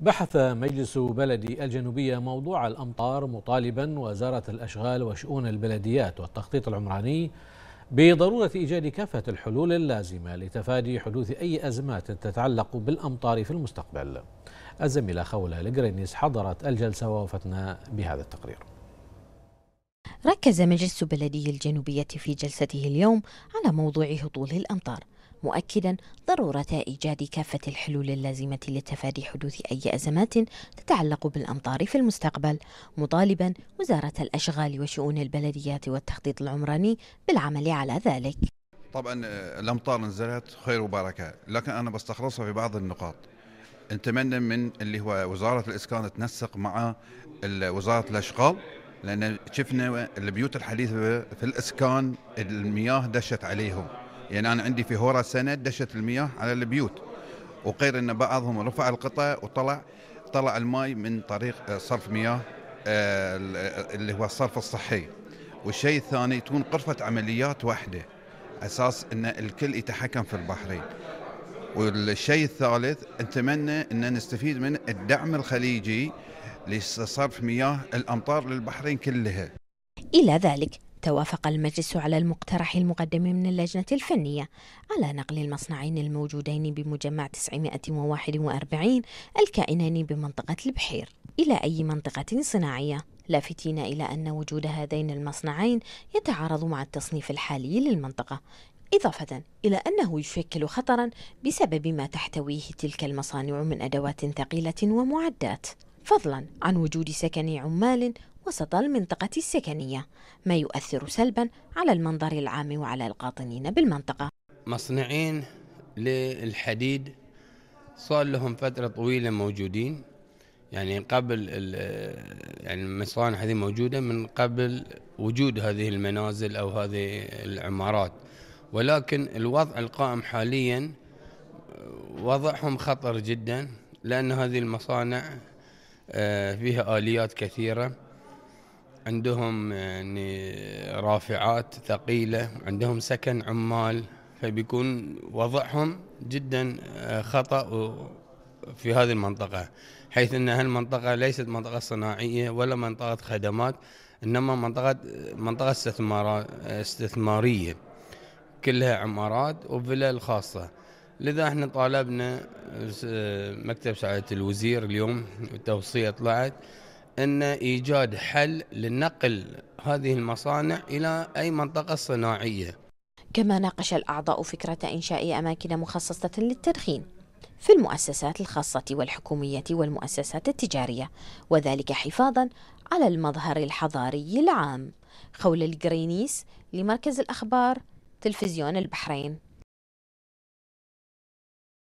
بحث مجلس بلدي الجنوبية موضوع الأمطار مطالبا وزارة الأشغال وشؤون البلديات والتخطيط العمراني بضرورة إيجاد كافة الحلول اللازمة لتفادي حدوث أي أزمات تتعلق بالأمطار في المستقبل الزميلة خولة لجرينيس حضرت الجلسة ووفتنا بهذا التقرير ركز مجلس بلدي الجنوبية في جلسته اليوم على موضوع هطول الأمطار مؤكدا ضرورة إيجاد كافة الحلول اللازمة لتفادي حدوث أي أزمات تتعلق بالأمطار في المستقبل مطالبا وزارة الأشغال وشؤون البلديات والتخطيط العمراني بالعمل على ذلك طبعا آه، الأمطار نزلت خير وبركة لكن أنا بستخلصها في بعض النقاط نتمنى من اللي هو وزارة الإسكان تنسق مع وزارة الأشغال لأن شفنا البيوت الحديثة في الإسكان المياه دشت عليهم يعني انا عندي في هورا سنه دشت المياه على البيوت وغير ان بعضهم رفع القطع وطلع طلع الماي من طريق آه، صرف مياه آه، اللي هو الصرف الصحي والشيء الثاني تكون غرفه عمليات واحده اساس ان الكل يتحكم في البحرين والشيء الثالث نتمنى ان نستفيد من الدعم الخليجي لصرف مياه الامطار للبحرين كلها الى ذلك توافق المجلس على المقترح المقدم من اللجنة الفنية على نقل المصنعين الموجودين بمجمع 941 الكائنان بمنطقة البحير إلى أي منطقة صناعية لافتين إلى أن وجود هذين المصنعين يتعارض مع التصنيف الحالي للمنطقة إضافة إلى أنه يشكل خطرا بسبب ما تحتويه تلك المصانع من أدوات ثقيلة ومعدات فضلا عن وجود سكن عمال وسط المنطقة السكنية ما يؤثر سلبا على المنظر العام وعلى القاطنين بالمنطقة مصنعين للحديد صار لهم فترة طويلة موجودين يعني قبل يعني المصانع هذه موجودة من قبل وجود هذه المنازل أو هذه العمارات ولكن الوضع القائم حاليا وضعهم خطر جدا لأن هذه المصانع آه، فيها آليات كثيرة عندهم يعني رافعات ثقيلة عندهم سكن عمال فبيكون وضعهم جدا آه، خطأ في هذه المنطقة حيث أن هالمنطقة ليست منطقة صناعية ولا منطقة خدمات إنما منطقة منطقة استثمارية كلها عمارات وفلل خاصة لذا احنا طالبنا آه، مكتب سعادة الوزير اليوم التوصية طلعت أن إيجاد حل لنقل هذه المصانع إلى أي منطقة صناعية كما ناقش الأعضاء فكرة إنشاء أماكن مخصصة للتدخين في المؤسسات الخاصة والحكومية والمؤسسات التجارية وذلك حفاظا على المظهر الحضاري العام خول الجرينيس لمركز الأخبار تلفزيون البحرين